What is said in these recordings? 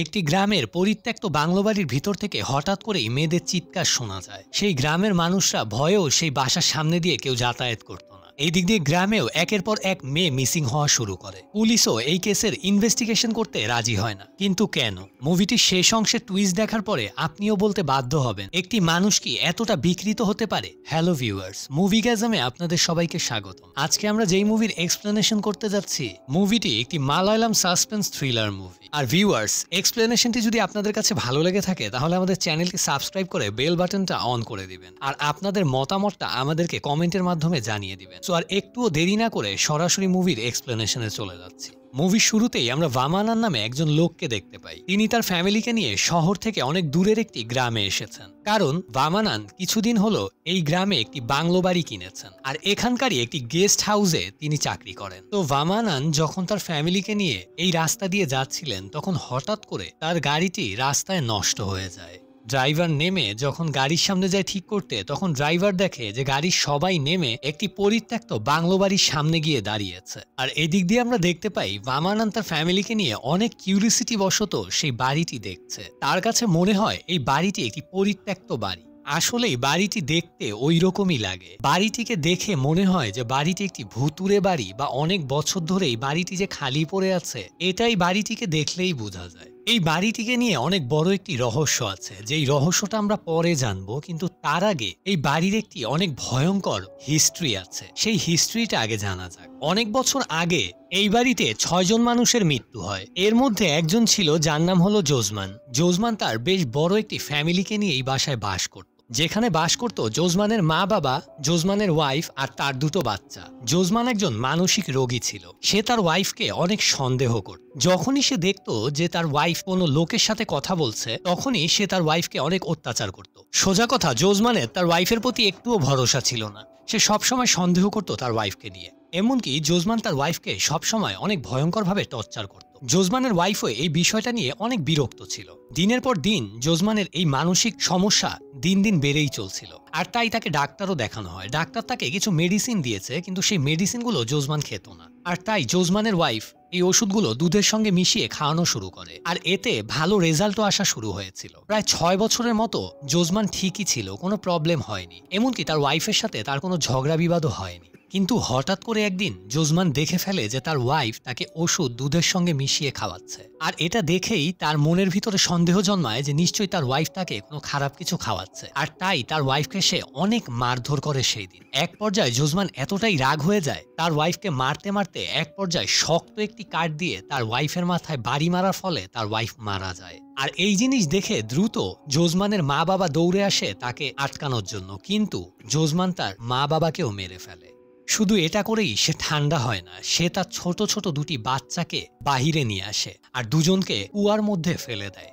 একটি গ্রামের পরিত্যক্ত বাংলোবাড়ির ভিতর থেকে হঠাৎ করেই মেয়েদের চিৎকার শোনা যায় সেই গ্রামের মানুষরা ভয়েও সেই বাসার সামনে দিয়ে কেউ যাতায়াত করত এই দিক দিয়ে গ্রামেও একের পর এক মেয়ে মিসিং হওয়া শুরু করে পুলিশও এই কেসের ইনভেস্টিগেশন করতে রাজি হয় না কিন্তু কেন মুভিটি শেষ অংশে টুইজ দেখার পরে আপনিও বলতে বাধ্য হবেন একটি মানুষ কি এতটা বিকৃত হতে পারে হ্যালো ভিউয়ার্স মুভি গ্যাজমে আপনাদের সবাইকে স্বাগত আজকে আমরা যেই মুভির এক্সপ্লেনেশন করতে যাচ্ছি মুভিটি একটি মালয়ালাম সাসপেন্স থ্রিলার মুভি আর ভিউয়ার্স এক্সপ্লেনেশনটি যদি আপনাদের কাছে ভালো লেগে থাকে তাহলে আমাদের চ্যানেলটি সাবস্ক্রাইব করে বেল বাটনটা অন করে দিবেন আর আপনাদের মতামতটা আমাদেরকে কমেন্টের মাধ্যমে জানিয়ে দিবেন সো আর একটুও দেরি না করে সরাসরি মুভির এক্সপ্লেনেশনে চলে যাচ্ছি মুভির শুরুতেই আমরা ভামানার নামে একজন লোককে দেখতে পাই তিনি তার ফ্যামিলিকে নিয়ে শহর থেকে অনেক দূরের একটি গ্রামে এসেছেন কারণ ভামানান কিছুদিন হলো এই গ্রামে একটি বাংলো বাড়ি কিনেছেন আর এখানকারই একটি গেস্ট হাউসে তিনি চাকরি করেন তো ভামানান যখন তার ফ্যামিলিকে নিয়ে এই রাস্তা দিয়ে যাচ্ছিলেন তখন হঠাৎ করে তার গাড়িটি রাস্তায় নষ্ট হয়ে যায় ড্রাইভার নেমে যখন গাড়ির সামনে যায় ঠিক করতে তখন ড্রাইভার দেখে যে গাড়ির সবাই নেমে একটি পরিত্যক্ত বাংলো বাড়ির সামনে গিয়ে দাঁড়িয়েছে আর এদিক দিয়ে আমরা দেখতে পাই বামানান তার ফ্যামিলিকে নিয়ে অনেক কিউরিসিটি বশত সেই বাড়িটি দেখছে তার কাছে মনে হয় এই বাড়িটি একটি পরিত্যক্ত বাড়ি আসলেই বাড়িটি দেখতে ওই রকমই লাগে বাড়িটিকে দেখে মনে হয় যে বাড়িটি একটি ভুতুরে বাড়ি বা অনেক বছর ধরেই বাড়িটি যে খালি পড়ে আছে এটাই বাড়িটিকে দেখলেই বোঝা যায় এই বাড়িটিকে নিয়ে অনেক বড় একটি রহস্য আছে যেই রহস্যটা আমরা পরে জানব কিন্তু তার আগে এই বাড়ির একটি অনেক ভয়ঙ্কর হিস্ট্রি আছে সেই হিস্ট্রিটা আগে জানা যাক অনেক বছর আগে এই বাড়িতে ছয়জন মানুষের মৃত্যু হয় এর মধ্যে একজন ছিল যার নাম হলো জোজমান জোজমান তার বেশ বড় একটি ফ্যামিলিকে নিয়ে এই বাসায় বাস করত যেখানে বাস করত জোজমানের মা বাবা জোজমানের ওয়াইফ আর তার দুটো বাচ্চা জোজমান একজন মানসিক রোগী ছিল সে তার ওয়াইফকে অনেক সন্দেহ করত যখনই সে দেখত যে তার ওয়াইফ কোনো লোকের সাথে কথা বলছে তখনই সে তার ওয়াইফকে অনেক অত্যাচার করত সোজা কথা জোজমানের তার ওয়াইফের প্রতি একটুও ভরসা ছিল না সে সবসময় সন্দেহ করত তার ওয়াইফকে নিয়ে এমনকি জোজমান তার ওয়াইফকে সবসময় অনেক ভয়ঙ্করভাবে টর্চার করত জোজমানের ওয়াইফও এই বিষয়টা নিয়ে অনেক বিরক্ত ছিল দিনের পর দিন জোজমানের এই মানসিক সমস্যা দিন দিন বেড়েই চলছিল আর তাই তাকে ডাক্তারও দেখানো হয় ডাক্তার তাকে কিছু মেডিসিন দিয়েছে কিন্তু সেই মেডিসিনগুলো জোজমান খেত না আর তাই জোজমানের ওয়াইফ এই ওষুধগুলো দুধের সঙ্গে মিশিয়ে খাওয়ানো শুরু করে আর এতে ভালো রেজাল্টও আসা শুরু হয়েছিল প্রায় ছয় বছরের মতো জোজমান ঠিকই ছিল কোনো প্রবলেম হয়নি এমনকি তার ওয়াইফের সাথে তার কোনো ঝগড়া বিবাদও হয়নি কিন্তু হঠাৎ করে একদিন জোজমান দেখে ফেলে যে তার ওয়াইফ তাকে ওষুধ দুধের সঙ্গে মিশিয়ে খাওয়াচ্ছে আর এটা দেখেই তার মনের ভিতরে সন্দেহ জন্মায় যে নিশ্চয়ই তার ওয়াইফ তাকে কোনো খারাপ কিছু খাওয়াচ্ছে আর তাই তার ওয়াইফকে সে অনেক মারধর করে সেই দিন এক পর্যায়ে জোজমান এতটাই রাগ হয়ে যায় তার ওয়াইফকে মারতে মারতে এক পর্যায়ে শক্ত একটি কাঠ দিয়ে তার ওয়াইফের মাথায় বাড়ি মারার ফলে তার ওয়াইফ মারা যায় আর এই জিনিস দেখে দ্রুত জোজমানের মা বাবা দৌড়ে আসে তাকে আটকানোর জন্য কিন্তু জোজমান তার মা বাবাকেও মেরে ফেলে শুধু এটা করেই সে ঠান্ডা হয় না সে তার ছোট ছোট দুটি বাচ্চাকে বাহিরে নিয়ে আসে আর দুজনকে কুয়ার মধ্যে ফেলে দেয়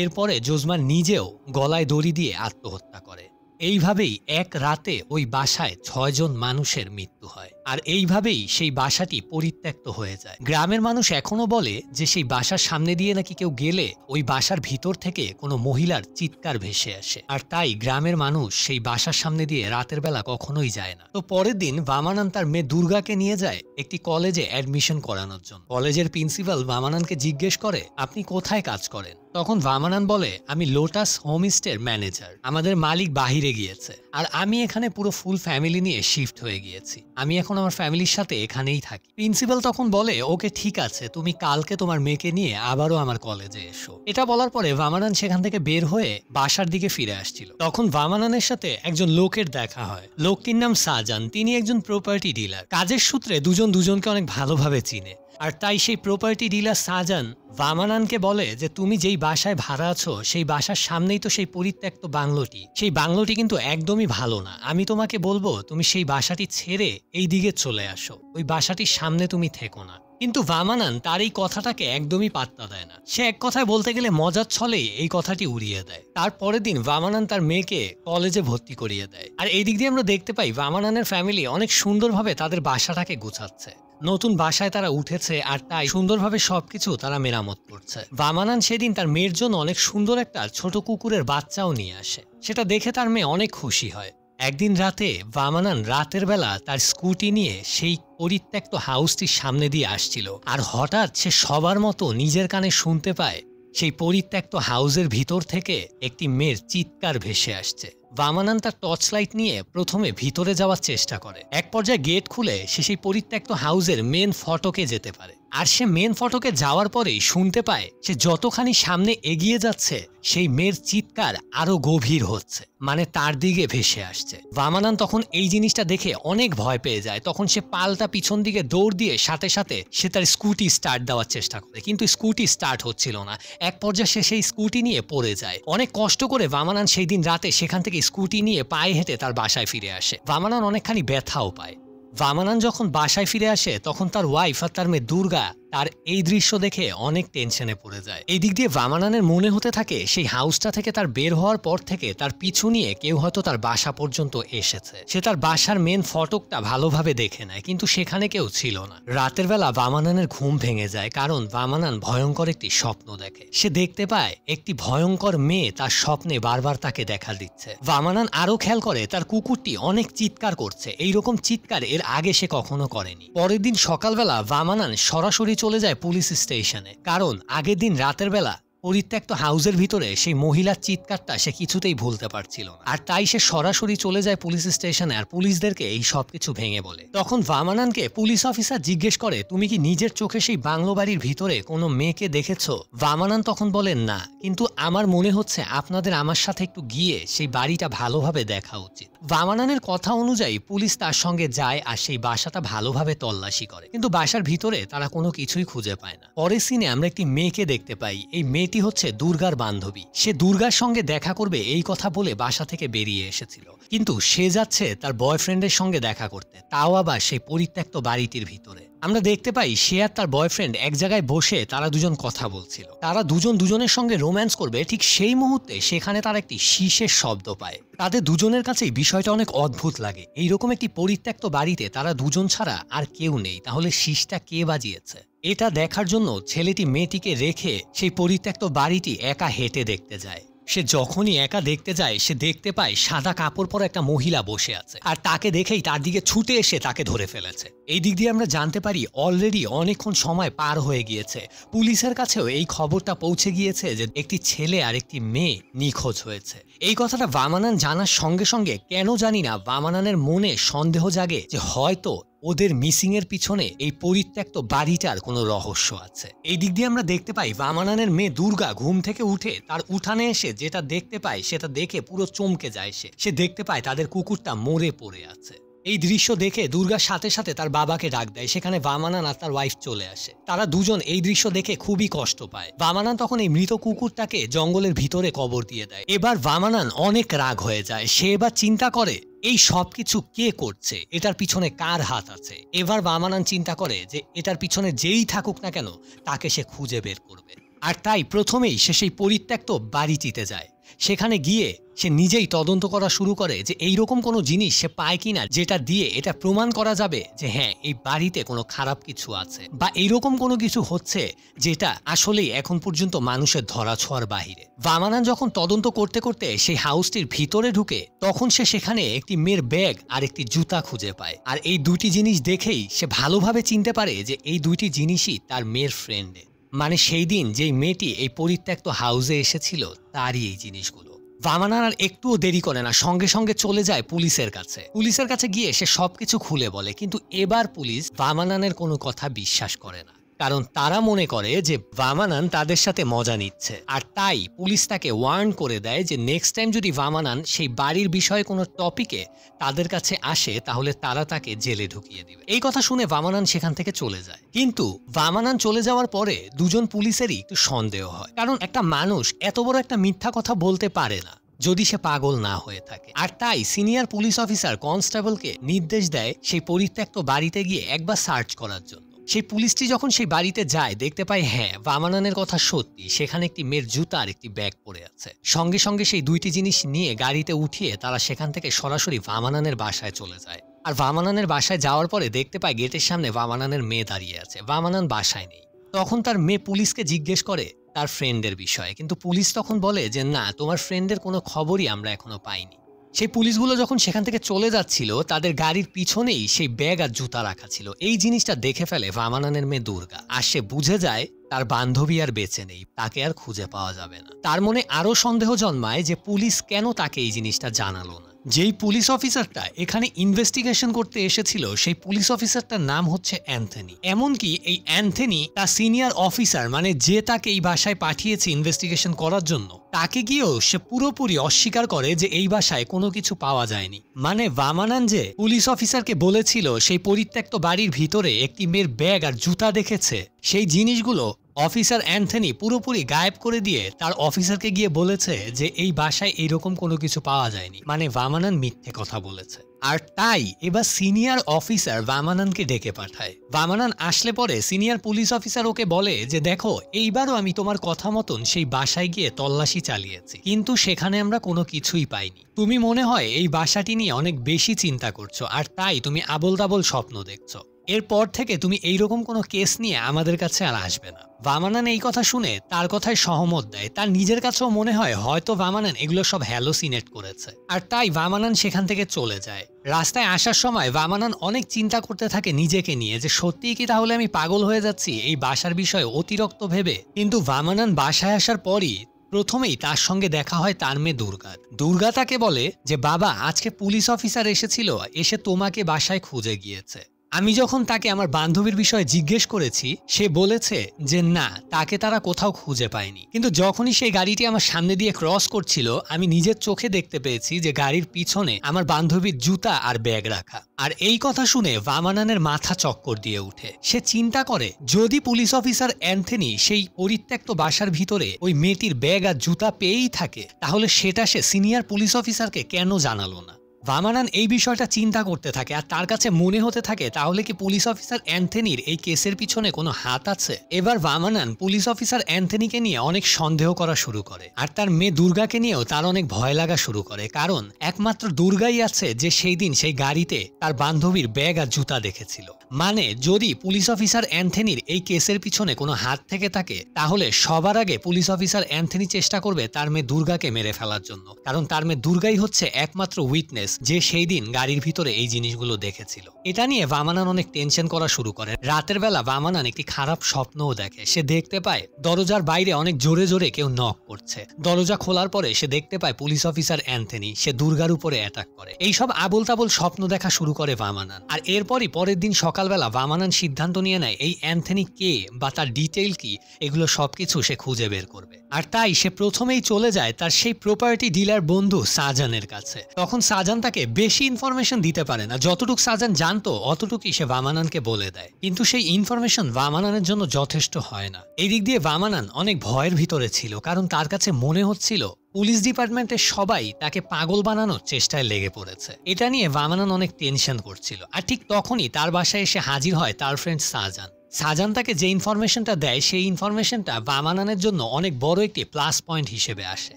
এরপরে জোজমান নিজেও গলায় দড়ি দিয়ে আত্মহত্যা করে এইভাবেই এক রাতে ওই বাসায় ছয়জন মানুষের মৃত্যু হয় আর এইভাবেই সেই বাসাটি পরিত্যক্ত হয়ে যায় গ্রামের মানুষ এখনো বলে যে সেই বাসার সামনে দিয়ে নাকি কেউ গেলে ওই বাসার ভিতর থেকে কোনো মহিলার চিৎকার ভেসে আসে আর তাই গ্রামের মানুষ সেই বাসার সামনে দিয়ে রাতের বেলা কখনোই যায় না তো পরের দিন বামানান তার মেয়ে দুর্গাকে নিয়ে যায় একটি কলেজে অ্যাডমিশন করানোর জন্য কলেজের প্রিন্সিপাল বামানানকে জিজ্ঞেস করে আপনি কোথায় কাজ করেন তখন বামানান বলে আমি লোটাস হোমস্টের ম্যানেজার আমাদের মালিক বাহিরে গিয়েছে আর আমি এখানে পুরো ফুল ফ্যামিলি নিয়ে শিফট হয়ে গিয়েছি আমি এখন এখন আমার ফ্যামিলির সাথে এখানেই থাকি প্রিন্সিপাল তখন বলে ওকে ঠিক আছে তুমি কালকে তোমার মেয়েকে নিয়ে আবারও আমার কলেজে এসো এটা বলার পরে ভামানান সেখান থেকে বের হয়ে বাসার দিকে ফিরে আসছিল তখন ভামানানের সাথে একজন লোকের দেখা হয় লোকটির নাম সাজান তিনি একজন প্রপার্টি ডিলার কাজের সূত্রে দুজন দুজনকে অনেক ভালোভাবে চিনে আর তাই সেই প্রপার্টি ডিলার সাজান ভামানানকে বলে যে তুমি যেই বাসায় ভাড়া আছো সেই বাসার সামনেই তো সেই পরিত্যক্ত বাংলোটি সেই বাংলোটি কিন্তু একদমই ভালো না আমি তোমাকে বলবো তুমি সেই বাসাটি ছেড়ে এই দিকে চলে আসো ওই বাসাটির সামনে তুমি থেকো না কিন্তু ভামানান তার এই কথাটাকে একদমই পাত্তা দেয় না সে এক কথায় বলতে গেলে মজার ছলে এই কথাটি উড়িয়ে দেয় তার পরের দিন ভামানান তার মেয়েকে কলেজে ভর্তি করিয়ে দেয় আর এই দিক দিয়ে আমরা দেখতে পাই ভামানানের ফ্যামিলি অনেক সুন্দরভাবে তাদের বাসাটাকে গুছাচ্ছে নতুন বাসায় তারা উঠেছে আর তাই সুন্দরভাবে সবকিছু তারা মেরামত করছে বামানান সেদিন তার মেয়ের জন্য অনেক সুন্দর একটা ছোট কুকুরের বাচ্চাও নিয়ে আসে সেটা দেখে তার মেয়ে অনেক খুশি হয় একদিন রাতে বামানান রাতের বেলা তার স্কুটি নিয়ে সেই পরিত্যক্ত হাউসটির সামনে দিয়ে আসছিল আর হঠাৎ সে সবার মতো নিজের কানে শুনতে পায় সেই পরিত্যক্ত হাউসের ভিতর থেকে একটি মেয়ের চিৎকার ভেসে আসছে বামানান তার টর্চ লাইট নিয়ে প্রথমে ভিতরে যাওয়ার চেষ্টা করে এক পর্যায়ে গেট খুলে সে সেই পরিত্যক্ত হাউজের মেন ফটকে যেতে পারে আর সে মেন ফটকে যাওয়ার পরেই শুনতে পায় সে যতখানি সামনে এগিয়ে যাচ্ছে সেই মেয়ের চিৎকার আরো গভীর হচ্ছে মানে তার দিকে ভেসে আসছে বামানান তখন এই জিনিসটা দেখে অনেক ভয় পেয়ে যায় তখন সে পাল্টা পিছন দিকে দৌড় দিয়ে সাথে সাথে সে তার স্কুটি স্টার্ট দেওয়ার চেষ্টা করে কিন্তু স্কুটি স্টার্ট হচ্ছিল না এক পর্যায়ে সে সেই স্কুটি নিয়ে পড়ে যায় অনেক কষ্ট করে বামানান সেই দিন রাতে সেখান থেকে স্কুটি নিয়ে পায়ে হেঁটে তার বাসায় ফিরে আসে ভামানান অনেকখানি ব্যথাও পায় ভামানান যখন বাসায় ফিরে আসে তখন তার ওয়াইফ আর তার মেয়ে দুর্গা তার এই দৃশ্য দেখে অনেক টেনশনে পড়ে যায় এই দিক দিয়ে ব্রামানানের মনে হতে থাকে সেই হাউসটা থেকে তার বের হওয়ার পর থেকে তার পিছু নিয়ে কেউ হয়তো তার বাসা পর্যন্ত এসেছে সে তার বাসার মেন ফটকটা ভালোভাবে দেখে নেয় কিন্তু সেখানে কেউ ছিল না রাতের বেলা বামানানের ঘুম ভেঙে যায় কারণ বামানান ভয়ঙ্কর একটি স্বপ্ন দেখে সে দেখতে পায় একটি ভয়ঙ্কর মেয়ে তার স্বপ্নে বারবার তাকে দেখা দিচ্ছে বামানান আরও খেয়াল করে তার কুকুরটি অনেক চিৎকার করছে এই রকম চিৎকার এর আগে সে কখনো করেনি পরের দিন সকালবেলা বামানান সরাসরি চলে যায় পুলিশ স্টেশনে কারণ আগের দিন রাতের বেলা পরিত্যক্ত হাউসের ভিতরে সেই মহিলার চিৎকারটা সে কিছুতেই ভুলতে পারছিল না আর তাই সে সরাসরি চলে যায় পুলিশ স্টেশনে আর পুলিশদেরকে এই সবকিছু ভেঙে বলে তখন ভামানানকে পুলিশ অফিসার জিজ্ঞেস করে তুমি কি নিজের চোখে সেই বাংলো বাড়ির ভিতরে কোনো মেয়েকে দেখেছো ভামানান তখন বলেন না কিন্তু আমার মনে হচ্ছে আপনাদের আমার সাথে একটু গিয়ে সেই বাড়িটা ভালোভাবে দেখা উচিত ভামানানের কথা অনুযায়ী পুলিশ তার সঙ্গে যায় আর সেই বাসাটা ভালোভাবে তল্লাশি করে কিন্তু বাসার ভিতরে তারা কোনো কিছুই খুঁজে পায় না পরের সিনে আমরা একটি মেয়েকে দেখতে পাই এই মেয়েটি ব্যক্তি হচ্ছে দুর্গার বান্ধবী সে দুর্গার সঙ্গে দেখা করবে এই কথা বলে বাসা থেকে বেরিয়ে এসেছিল কিন্তু সে যাচ্ছে তার বয়ফ্রেন্ডের সঙ্গে দেখা করতে তাও আবার সেই পরিত্যক্ত বাড়িটির ভিতরে আমরা দেখতে পাই সে আর তার বয়ফ্রেন্ড এক জায়গায় বসে তারা দুজন কথা বলছিল তারা দুজন দুজনের সঙ্গে রোম্যান্স করবে ঠিক সেই মুহূর্তে সেখানে তার একটি শীষের শব্দ পায় তাদের দুজনের কাছেই বিষয়টা অনেক অদ্ভুত লাগে এইরকম একটি পরিত্যক্ত বাড়িতে তারা দুজন ছাড়া আর কেউ নেই তাহলে শীষটা কে বাজিয়েছে এটা দেখার জন্য ছেলেটি মেয়েটিকে রেখে সেই পরিত্যক্ত বাড়িটি একা হেঁটে দেখতে যায় সে যখনই একা দেখতে যায় সে দেখতে পায় সাদা কাপড় পরা একটা মহিলা বসে আছে আর তাকে দেখেই তার দিকে ছুটে এসে তাকে ধরে ফেলেছে এই দিক দিয়ে আমরা জানতে পারি অলরেডি অনেকক্ষণ সময় পার হয়ে গিয়েছে পুলিশের কাছেও এই খবরটা পৌঁছে গিয়েছে যে একটি ছেলে আর একটি মেয়ে নিখোঁজ হয়েছে এই কথাটা বামানান জানার সঙ্গে সঙ্গে কেন জানি না বামানানের মনে সন্দেহ জাগে যে হয়তো ওদের মিসিংয়ের পিছনে এই পরিত্যক্ত বাড়িটার কোনো রহস্য আছে এই দিক দিয়ে আমরা দেখতে পাই বামানানের মেয়ে দুর্গা ঘুম থেকে উঠে তার উঠানে এসে যেটা দেখতে পায় সেটা দেখে পুরো চমকে যায় সে সে দেখতে পায় তাদের কুকুরটা মরে পড়ে আছে এই দৃশ্য দেখে দুর্গার সাথে সাথে তার বাবাকে ডাক দেয় সেখানে বামানান আর তার ওয়াইফ চলে আসে তারা দুজন এই দৃশ্য দেখে খুবই কষ্ট পায় বামানান তখন এই মৃত কুকুরটাকে জঙ্গলের ভিতরে কবর দিয়ে দেয় এবার বামানান অনেক রাগ হয়ে যায় সে এবার চিন্তা করে এই সব কিছু কে করছে এটার পিছনে কার হাত আছে এবার বামানান চিন্তা করে যে এটার পিছনে যেই থাকুক না কেন তাকে সে খুঁজে বের করবে আর তাই প্রথমেই সে সেই পরিত্যক্ত বাড়িটিতে যায় সেখানে গিয়ে সে নিজেই তদন্ত করা শুরু করে যে এই রকম কোনো জিনিস সে পায় কিনা যেটা দিয়ে এটা প্রমাণ করা যাবে যে হ্যাঁ এই বাড়িতে কোনো খারাপ কিছু আছে বা রকম কোনো কিছু হচ্ছে যেটা আসলেই এখন পর্যন্ত মানুষের ধরা ছোঁয়ার বাহিরে বামানান যখন তদন্ত করতে করতে সেই হাউসটির ভিতরে ঢুকে তখন সে সেখানে একটি মেয়ের ব্যাগ আর একটি জুতা খুঁজে পায় আর এই দুটি জিনিস দেখেই সে ভালোভাবে চিনতে পারে যে এই দুইটি জিনিসই তার মেয়ের ফ্রেন্ডের মানে সেই দিন যেই মেয়েটি এই পরিত্যক্ত হাউসে এসেছিল তারই এই জিনিসগুলো বামানার আর একটুও দেরি করে না সঙ্গে সঙ্গে চলে যায় পুলিশের কাছে পুলিশের কাছে গিয়ে সে সবকিছু খুলে বলে কিন্তু এবার পুলিশ বামানানের কোনো কথা বিশ্বাস করে না কারণ তারা মনে করে যে ভামানান তাদের সাথে মজা নিচ্ছে আর তাই পুলিশ তাকে ওয়ার্ন করে দেয় যে নেক্সট টাইম যদি ভামানান সেই বাড়ির বিষয়ে কোনো টপিকে তাদের কাছে আসে তাহলে তারা তাকে জেলে ঢুকিয়ে দিবে এই কথা শুনে ভামানান সেখান থেকে চলে যায় কিন্তু ভামানান চলে যাওয়ার পরে দুজন পুলিশেরই একটু সন্দেহ হয় কারণ একটা মানুষ এত বড় একটা মিথ্যা কথা বলতে পারে না যদি সে পাগল না হয়ে থাকে আর তাই সিনিয়র পুলিশ অফিসার কনস্টেবলকে নির্দেশ দেয় সেই পরিত্যক্ত বাড়িতে গিয়ে একবার সার্চ করার জন্য সেই পুলিশটি যখন সেই বাড়িতে যায় দেখতে পায় হ্যাঁ বামানানের কথা সত্যি সেখানে একটি মেয়ের জুতা আর একটি ব্যাগ পড়ে আছে সঙ্গে সঙ্গে সেই দুইটি জিনিস নিয়ে গাড়িতে উঠিয়ে তারা সেখান থেকে সরাসরি বামানানের বাসায় চলে যায় আর বামানানের বাসায় যাওয়ার পরে দেখতে পায় গেটের সামনে বামানানের মেয়ে দাঁড়িয়ে আছে বামানান বাসায় নেই তখন তার মেয়ে পুলিশকে জিজ্ঞেস করে তার ফ্রেন্ডের বিষয়ে কিন্তু পুলিশ তখন বলে যে না তোমার ফ্রেন্ডের কোনো খবরই আমরা এখনো পাইনি সেই পুলিশগুলো যখন সেখান থেকে চলে যাচ্ছিল তাদের গাড়ির পিছনেই সেই ব্যাগ আর জুতা রাখা ছিল এই জিনিসটা দেখে ফেলে ভামানানের মেয়ে দুর্গা আর সে বুঝে যায় তার বান্ধবী আর বেঁচে নেই তাকে আর খুঁজে পাওয়া যাবে না তার মনে আরও সন্দেহ জন্মায় যে পুলিশ কেন তাকে এই জিনিসটা জানালো না যেই পুলিশ অফিসারটা এখানে ইনভেস্টিগেশন করতে এসেছিল সেই পুলিশ অফিসারটার নাম হচ্ছে অ্যান্থনি এমনকি এই অ্যান্থনি তার সিনিয়র অফিসার মানে যে তাকে এই বাসায় পাঠিয়েছে ইনভেস্টিগেশন করার জন্য তাকে গিয়েও সে পুরোপুরি অস্বীকার করে যে এই বাসায় কোনো কিছু পাওয়া যায়নি মানে বামানান যে পুলিশ অফিসারকে বলেছিল সেই পরিত্যক্ত বাড়ির ভিতরে একটি মেয়ের ব্যাগ আর জুতা দেখেছে সেই জিনিসগুলো অফিসার অ্যান্থনি পুরোপুরি গায়েব করে দিয়ে তার অফিসারকে গিয়ে বলেছে যে এই বাসায় এরকম কোনো কিছু পাওয়া যায়নি মানে ভামানান মিথ্যে কথা বলেছে আর তাই এবার সিনিয়র অফিসার বামাননকে ডেকে পাঠায় বামানন আসলে পরে সিনিয়র পুলিশ অফিসার ওকে বলে যে দেখো এইবারও আমি তোমার কথা মতন সেই বাসায় গিয়ে তল্লাশি চালিয়েছি কিন্তু সেখানে আমরা কোনো কিছুই পাইনি তুমি মনে হয় এই বাসাটি নিয়ে অনেক বেশি চিন্তা করছো আর তাই তুমি আবল দাবল স্বপ্ন দেখছো এরপর থেকে তুমি এইরকম কোনো কেস নিয়ে আমাদের কাছে আর আসবে না ভামানান এই কথা শুনে তার কথায় সহমত দেয় তার নিজের কাছেও মনে হয় হয়তো ভামানান এগুলো সব হ্যালোসিনেট করেছে আর তাই ভামানান সেখান থেকে চলে যায় রাস্তায় আসার সময় ভামানান অনেক চিন্তা করতে থাকে নিজেকে নিয়ে যে সত্যিই কি তাহলে আমি পাগল হয়ে যাচ্ছি এই বাসার বিষয়ে অতিরিক্ত ভেবে কিন্তু ভামানান বাসায় আসার পরই প্রথমেই তার সঙ্গে দেখা হয় তার মেয়ে দুর্গা দুর্গা তাকে বলে যে বাবা আজকে পুলিশ অফিসার এসেছিল এসে তোমাকে বাসায় খুঁজে গিয়েছে আমি যখন তাকে আমার বান্ধবীর বিষয়ে জিজ্ঞেস করেছি সে বলেছে যে না তাকে তারা কোথাও খুঁজে পায়নি কিন্তু যখনই সেই গাড়িটি আমার সামনে দিয়ে ক্রস করছিল আমি নিজের চোখে দেখতে পেয়েছি যে গাড়ির পিছনে আমার বান্ধবীর জুতা আর ব্যাগ রাখা আর এই কথা শুনে ভামানানের মাথা চক্কর দিয়ে উঠে সে চিন্তা করে যদি পুলিশ অফিসার অ্যান্থনি সেই পরিত্যক্ত বাসার ভিতরে ওই মেয়েটির ব্যাগ আর জুতা পেয়েই থাকে তাহলে সেটা সে সিনিয়র পুলিশ অফিসারকে কেন জানালো না ভামানান এই বিষয়টা চিন্তা করতে থাকে আর তার কাছে মনে হতে থাকে তাহলে কি পুলিশ অফিসার অ্যান্থেনির এই কেসের পিছনে কোনো হাত আছে এবার ভামানান পুলিশ অফিসার অ্যান্থেনিকে নিয়ে অনেক সন্দেহ করা শুরু করে আর তার মেয়ে দুর্গাকে নিয়েও তার অনেক ভয় লাগা শুরু করে কারণ একমাত্র দুর্গাই আছে যে সেই দিন সেই গাড়িতে তার বান্ধবীর ব্যাগ আর জুতা দেখেছিল মানে যদি পুলিশ অফিসার অ্যান্থেনির এই কেসের পিছনে কোনো হাত থেকে থাকে তাহলে সবার আগে পুলিশ অফিসার অ্যান্থেনি চেষ্টা করবে তার মেয়ে দুর্গাকে মেরে ফেলার জন্য কারণ তার মেয়ে দুর্গাই হচ্ছে একমাত্র উইটনেস যে সেই দিন গাড়ির ভিতরে এই জিনিসগুলো দেখেছিল এটা নিয়ে বামানান অনেক টেনশন করা শুরু করে রাতের বেলা বামানান একটি খারাপ স্বপ্নও দেখে সে দেখতে পায় দরজার বাইরে অনেক জোরে জোরে কেউ নক করছে দরজা খোলার পরে সে দেখতে পায় পুলিশ অফিসার অ্যান্থনি সে দুর্গার উপরে অ্যাটাক করে এইসব আবল তাবল স্বপ্ন দেখা শুরু করে বামানান আর এরপরই পরের দিন সকালবেলা বামানান সিদ্ধান্ত নিয়ে নেয় এই অ্যান্থনি কে বা তার ডিটেইল কি এগুলো সবকিছু সে খুঁজে বের করবে আর তাই সে প্রথমেই চলে যায় তার সেই প্রপার্টি ডিলার বন্ধু সাজানের কাছে তখন সাজান তাকে বেশি ইনফরমেশন দিতে পারে না যতটুক সাজান জানতো অতটুকুই সে বামানানকে বলে দেয় কিন্তু সেই ইনফরমেশন বামানানের জন্য যথেষ্ট হয় না এই দিক দিয়ে বামানান অনেক ভয়ের ভিতরে ছিল কারণ তার কাছে মনে হচ্ছিল পুলিশ ডিপার্টমেন্টের সবাই তাকে পাগল বানানোর চেষ্টায় লেগে পড়েছে এটা নিয়ে বামানান অনেক টেনশন করছিল আর ঠিক তখনই তার বাসায় এসে হাজির হয় তার ফ্রেন্ড সাজান সাজান তাকে যে ইনফরমেশনটা দেয় সেই ইনফরমেশনটা বামানানের জন্য অনেক বড় একটি প্লাস পয়েন্ট হিসেবে আসে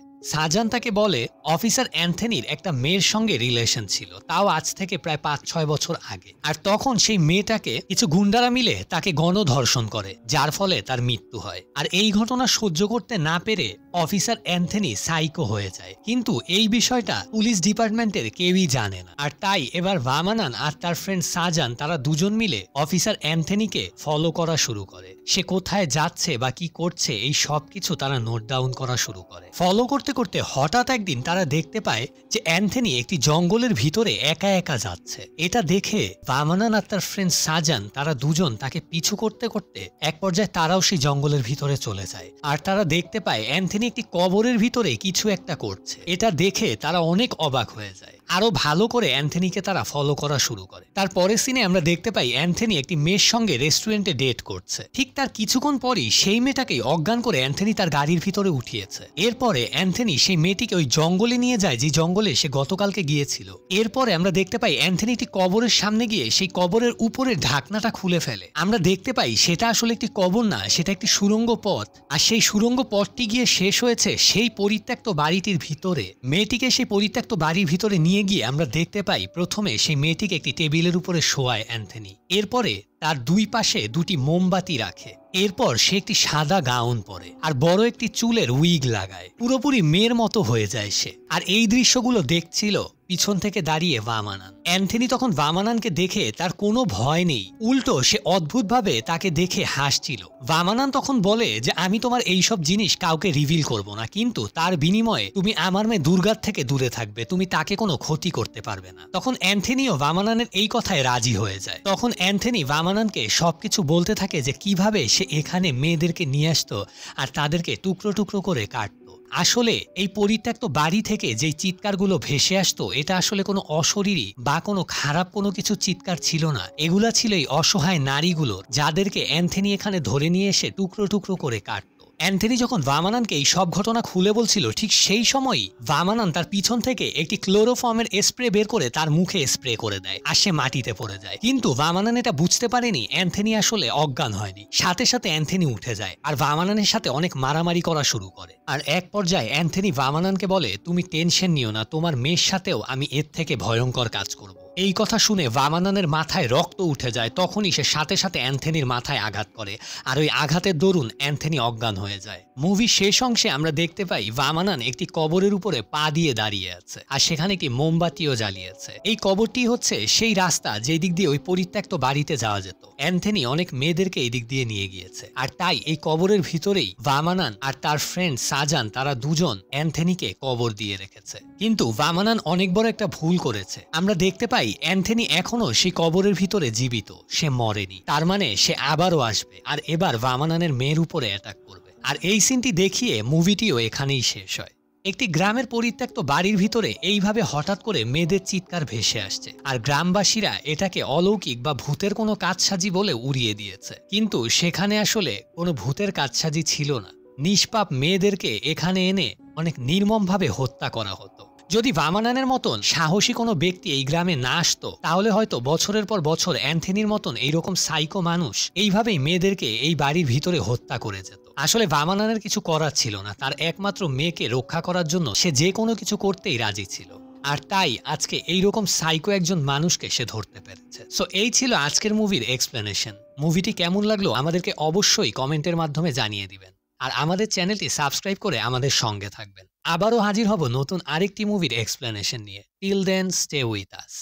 সাজান তাকে বলে অফিসার অ্যান্থনির একটা মেয়ের সঙ্গে রিলেশন ছিল তাও আজ থেকে প্রায় পাঁচ ছয় বছর আগে আর তখন সেই মেয়েটাকে কিছু গুন্ডারা মিলে তাকে গণধর্ষণ করে যার ফলে তার মৃত্যু হয় আর এই ঘটনা সহ্য করতে না পেরে অফিসার অ্যান্থনি সাইকো হয়ে যায় কিন্তু এই বিষয়টা পুলিশ ডিপার্টমেন্টের কেউই জানে না আর তাই এবার ভামানান আর তার ফ্রেন্ড সাজান তারা দুজন মিলে অফিসার অ্যান্থনিকে ফলো করা শুরু করে সে কোথায় যাচ্ছে বা কি করছে এই সব কিছু তারা নোট ডাউন করা শুরু করে ফলো করতে করতে হঠাৎ একদিন তারা দেখতে পায় যে অ্যান্থনি একটি জঙ্গলের ভিতরে একা একা যাচ্ছে এটা দেখে বামানান আর তার ফ্রেন্ড সাজান তারা দুজন তাকে পিছু করতে করতে এক পর্যায়ে তারাও সেই জঙ্গলের ভিতরে চলে যায় আর তারা দেখতে পায় অ্যান্থনি একটি কবরের ভিতরে কিছু একটা করছে এটা দেখে তারা অনেক অবাক হয়ে যায় আরও ভালো করে অ্যান্থনিকে তারা ফলো করা শুরু করে তার পরের সিনে আমরা দেখতে পাই অ্যান্থনি একটি মেয়ের সঙ্গে রেস্টুরেন্টে ডেট করছে ঠিক তার কিছুক্ষণ পরই সেই মেয়েটাকেই অজ্ঞান করে অ্যান্থনি তার গাড়ির ভিতরে উঠিয়েছে এরপরে অ্যান্থনি সেই মেয়েটিকে ওই জঙ্গলে নিয়ে যায় যে জঙ্গলে সে গতকালকে গিয়েছিল এরপরে আমরা দেখতে পাই অ্যান্থনি একটি কবরের সামনে গিয়ে সেই কবরের উপরের ঢাকনাটা খুলে ফেলে আমরা দেখতে পাই সেটা আসলে একটি কবর না সেটা একটি সুরঙ্গ পথ আর সেই সুরঙ্গ পথটি গিয়ে শেষ হয়েছে সেই পরিত্যক্ত বাড়িটির ভিতরে মেয়েটিকে সেই পরিত্যক্ত বাড়ির ভিতরে নিয়ে নিয়ে গিয়ে আমরা দেখতে পাই প্রথমে সেই মেয়েটিকে একটি টেবিলের উপরে শোয়ায় অ্যান্থনি এরপরে তার দুই পাশে দুটি মোমবাতি রাখে এরপর সে একটি সাদা গাউন পরে আর বড় একটি চুলের উইগ লাগায় পুরোপুরি মেয়ের মতো হয়ে যায় সে আর এই দৃশ্যগুলো দেখছিল পিছন থেকে দাঁড়িয়ে বামানান অ্যান্থনি তখন বামানানকে দেখে তার কোনো ভয় নেই উল্টো সে অদ্ভুতভাবে তাকে দেখে হাসছিল বামানান তখন বলে যে আমি তোমার এইসব জিনিস কাউকে রিভিল করব না কিন্তু তার বিনিময়ে তুমি আমার মেয়ে দুর্গার থেকে দূরে থাকবে তুমি তাকে কোনো ক্ষতি করতে পারবে না তখন অ্যান্থনিও বামানানের এই কথায় রাজি হয়ে যায় তখন অ্যান্থনি ভামানানকে সবকিছু বলতে থাকে যে কিভাবে সে এখানে মেয়েদেরকে নিয়ে আসতো আর তাদেরকে টুকরো টুকরো করে কাটত আসলে এই পরিত্যক্ত বাড়ি থেকে যেই চিৎকারগুলো ভেসে আসতো এটা আসলে কোনো অশরীরই বা কোনো খারাপ কোনো কিছু চিৎকার ছিল না এগুলা ছিল এই অসহায় নারীগুলোর যাদেরকে অ্যান্থেনি এখানে ধরে নিয়ে এসে টুকরো টুকরো করে কাটত অ্যান্থনি যখন ভামানানকে এই সব ঘটনা খুলে বলছিল ঠিক সেই সময়ই ভামানান তার পিছন থেকে একটি ক্লোরোফর্মের স্প্রে বের করে তার মুখে স্প্রে করে দেয় আর সে মাটিতে পড়ে যায় কিন্তু ভামানান এটা বুঝতে পারেনি অ্যান্থনি আসলে অজ্ঞান হয়নি সাথে সাথে অ্যান্থনি উঠে যায় আর ভামানানের সাথে অনেক মারামারি করা শুরু করে আর এক পর্যায়ে অ্যান্থনি ভামানানকে বলে তুমি টেনশন নিও না তোমার মেয়ের সাথেও আমি এর থেকে ভয়ঙ্কর কাজ করব এই কথা শুনে ভামানানের মাথায় রক্ত উঠে যায় তখনই সে সাথে সাথে অ্যান্থনির মাথায় আঘাত করে আর ওই আঘাতের দরুন অ্যান্থনি অজ্ঞান হয়ে যায় মুভি শেষ অংশে আমরা দেখতে পাই ভামানান একটি কবরের উপরে পা দিয়ে দাঁড়িয়ে আছে আর সেখানে একটি মোমবাতিও জ্বালিয়েছে এই কবরটি হচ্ছে সেই রাস্তা যেই দিক দিয়ে ওই পরিত্যক্ত বাড়িতে যাওয়া যেত অ্যান্থনি অনেক মেয়েদেরকে এই দিক দিয়ে নিয়ে গিয়েছে আর তাই এই কবরের ভিতরেই ভামানান আর তার ফ্রেন্ড সাজান তারা দুজন অ্যান্থনিকে কবর দিয়ে রেখেছে কিন্তু ভামানান অনেক বড় একটা ভুল করেছে আমরা দেখতে পাই তাই অ্যান্থনি এখনও সেই কবরের ভিতরে জীবিত সে মরেনি তার মানে সে আবারও আসবে আর এবার বামানানের মেয়ের উপরে অ্যাটাক করবে আর এই সিনটি দেখিয়ে মুভিটিও এখানেই শেষ হয় একটি গ্রামের পরিত্যক্ত বাড়ির ভিতরে এইভাবে হঠাৎ করে মেয়েদের চিৎকার ভেসে আসছে আর গ্রামবাসীরা এটাকে অলৌকিক বা ভূতের কোনো কাজসাজি বলে উড়িয়ে দিয়েছে কিন্তু সেখানে আসলে কোনো ভূতের কাজসাজি ছিল না নিষ্পাপ মেয়েদেরকে এখানে এনে অনেক নির্মমভাবে হত্যা করা হতো যদি ভামানানের মতন সাহসী কোনো ব্যক্তি এই গ্রামে না আসতো তাহলে হয়তো বছরের পর বছর অ্যান্থনির মতন এইরকম সাইকো মানুষ এইভাবেই মেয়েদেরকে এই বাড়ির ভিতরে হত্যা করে যেত আসলে ভামানানের কিছু করার ছিল না তার একমাত্র মেয়েকে রক্ষা করার জন্য সে যে কোনো কিছু করতেই রাজি ছিল আর তাই আজকে এইরকম সাইকো একজন মানুষকে সে ধরতে পেরেছে সো এই ছিল আজকের মুভির এক্সপ্লেনেশন মুভিটি কেমন লাগলো আমাদেরকে অবশ্যই কমেন্টের মাধ্যমে জানিয়ে দিবেন আর আমাদের চ্যানেলটি সাবস্ক্রাইব করে আমাদের সঙ্গে থাকবেন আবারও হাজির হব নতুন আরেকটি মুভির এক্সপ্লেনেশন নিয়ে till then stay with us